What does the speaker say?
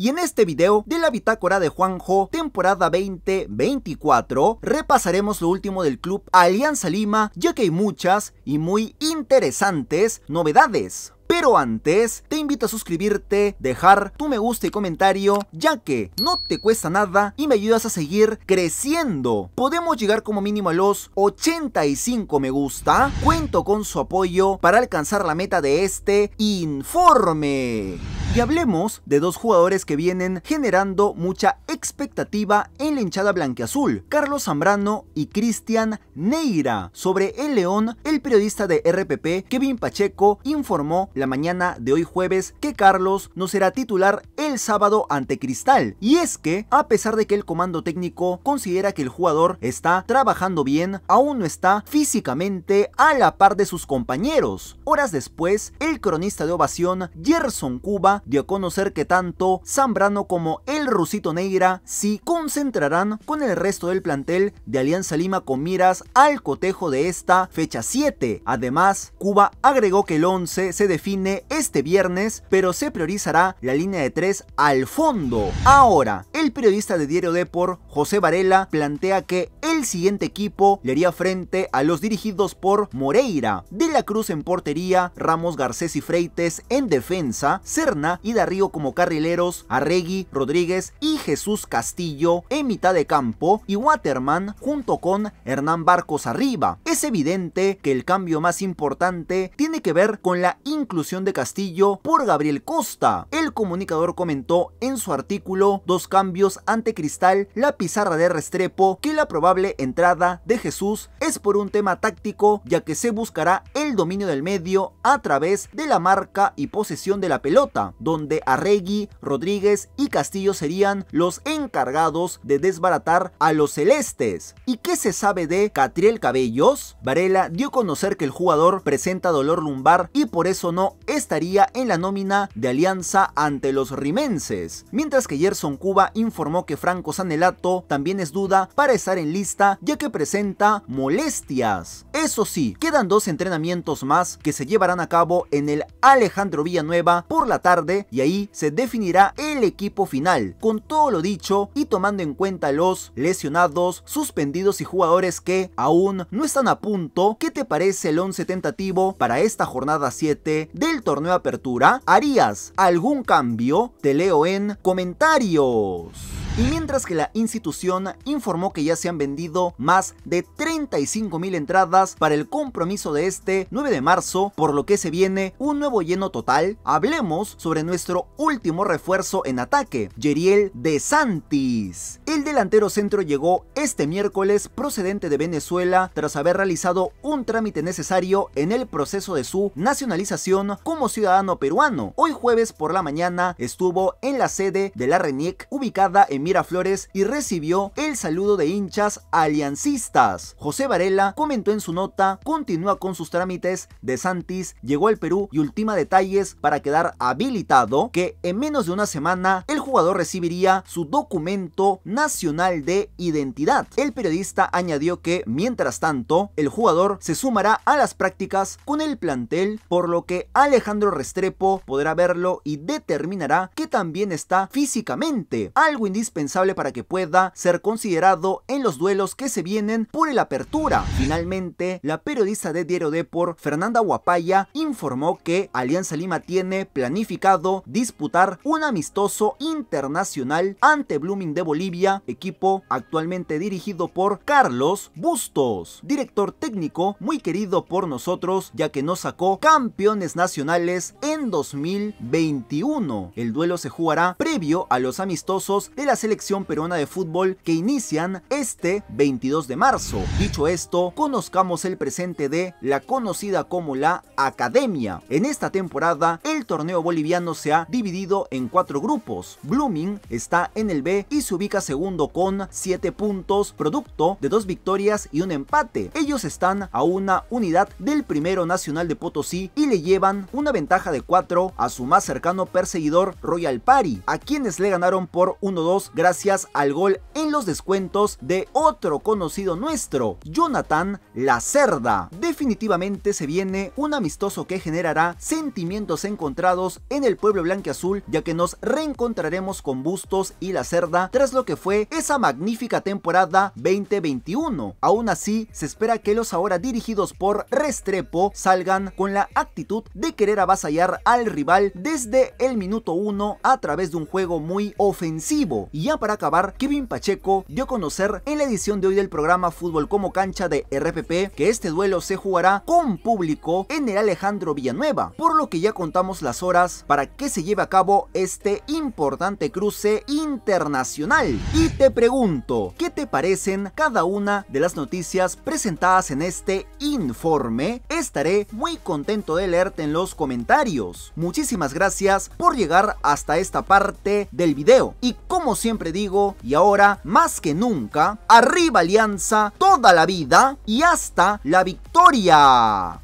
Y en este video de la bitácora de Juanjo, temporada 2024, repasaremos lo último del club Alianza Lima, ya que hay muchas y muy interesantes novedades. Pero antes, te invito a suscribirte, dejar tu me gusta y comentario, ya que no te cuesta nada y me ayudas a seguir creciendo. Podemos llegar como mínimo a los 85 me gusta. Cuento con su apoyo para alcanzar la meta de este informe. Y hablemos de dos jugadores que vienen generando mucha expectativa en la hinchada blanqueazul, Carlos Zambrano y Cristian Neira. Sobre el León, el periodista de RPP, Kevin Pacheco, informó la mañana de hoy jueves que Carlos no será titular el sábado ante Cristal. Y es que, a pesar de que el comando técnico considera que el jugador está trabajando bien, aún no está físicamente a la par de sus compañeros. Horas después, el cronista de ovación, Gerson Cuba, dio a conocer que tanto Zambrano como el Rusito Neira se concentrarán con el resto del plantel de Alianza Lima con miras al cotejo de esta fecha 7. Además, Cuba agregó que el 11 se define este viernes, pero se priorizará la línea de 3 al fondo. Ahora, el periodista de Diario Depor, José Varela, plantea que el siguiente equipo le haría frente a los dirigidos por Moreira, De la Cruz en portería, Ramos Garcés y Freites en defensa, Cerna y y Darío como carrileros, Arregui, Rodríguez y Jesús Castillo en mitad de campo y Waterman junto con Hernán Barcos arriba. Es evidente que el cambio más importante tiene que ver con la inclusión de Castillo por Gabriel Costa. El comunicador comentó en su artículo dos cambios ante Cristal, la pizarra de Restrepo que la probable entrada de Jesús es por un tema táctico ya que se buscará el dominio del medio a través de la marca y posesión de la pelota donde Arregui, Rodríguez y Castillo serían los encargados de desbaratar a los celestes. ¿Y qué se sabe de Catriel Cabellos? Varela dio a conocer que el jugador presenta dolor lumbar y por eso no estaría en la nómina de alianza ante los rimenses, mientras que Gerson Cuba informó que Franco Sanelato también es duda para estar en lista ya que presenta molestias. Eso sí, quedan dos entrenamientos más que se llevarán a cabo en el Alejandro Villanueva por la tarde y ahí se definirá el equipo final. Con todo lo dicho y tomando en cuenta los lesionados, suspendidos y jugadores que aún no están a punto, ¿qué te parece el 11 tentativo para esta jornada 7 del torneo apertura? ¿Harías algún cambio? Te leo en comentarios mientras que la institución informó que ya se han vendido más de 35 mil entradas para el compromiso de este 9 de marzo, por lo que se viene un nuevo lleno total. Hablemos sobre nuestro último refuerzo en ataque, Yeriel De Santis. El delantero centro llegó este miércoles procedente de Venezuela tras haber realizado un trámite necesario en el proceso de su nacionalización como ciudadano peruano. Hoy jueves por la mañana estuvo en la sede de la RENIEC ubicada en Flores y recibió el saludo de hinchas aliancistas. José Varela comentó en su nota, continúa con sus trámites, De Santis llegó al Perú y ultima detalles para quedar habilitado que en menos de una semana el jugador recibiría su documento nacional de identidad. El periodista añadió que mientras tanto el jugador se sumará a las prácticas con el plantel por lo que Alejandro Restrepo podrá verlo y determinará que también está físicamente, algo indispensable para que pueda ser considerado en los duelos que se vienen por el apertura. Finalmente, la periodista de Diario Depor, Fernanda Guapaya, informó que Alianza Lima tiene planificado disputar un amistoso internacional ante Blooming de Bolivia, equipo actualmente dirigido por Carlos Bustos, director técnico muy querido por nosotros ya que nos sacó campeones nacionales en 2021. El duelo se jugará previo a los amistosos de la selección peruana de fútbol que inician este 22 de marzo. Dicho esto, conozcamos el presente de la conocida como la Academia. En esta temporada, el torneo boliviano se ha dividido en cuatro grupos. Blooming está en el B y se ubica segundo con 7 puntos, producto de dos victorias y un empate. Ellos están a una unidad del primero nacional de Potosí y le llevan una ventaja de 4 a su más cercano perseguidor Royal Pari, a quienes le ganaron por 1-2 gracias al gol en los descuentos de otro conocido nuestro, Jonathan La Cerda. Definitivamente se viene un amistoso que generará sentimientos encontrados en el pueblo blanqueazul ya que nos reencontraremos con Bustos y La Cerda tras lo que fue esa magnífica temporada 2021. Aún así, se espera que los ahora dirigidos por Restrepo salgan con la actitud de querer avasallar al rival desde el minuto 1 a través de un juego muy ofensivo. Y ya para acabar, Kevin Pacheco dio a conocer en la edición de hoy del programa Fútbol como Cancha de RPP que este duelo se jugará con público en el Alejandro Villanueva, por lo que ya contamos las horas para que se lleve a cabo este importante cruce internacional. Y te pregunto, ¿qué te parecen cada una de las noticias presentadas en este informe? Estaré muy contento de leerte en los comentarios. Muchísimas gracias por llegar hasta esta parte del video. Y como siempre, siempre digo, y ahora más que nunca, arriba Alianza, toda la vida y hasta la victoria.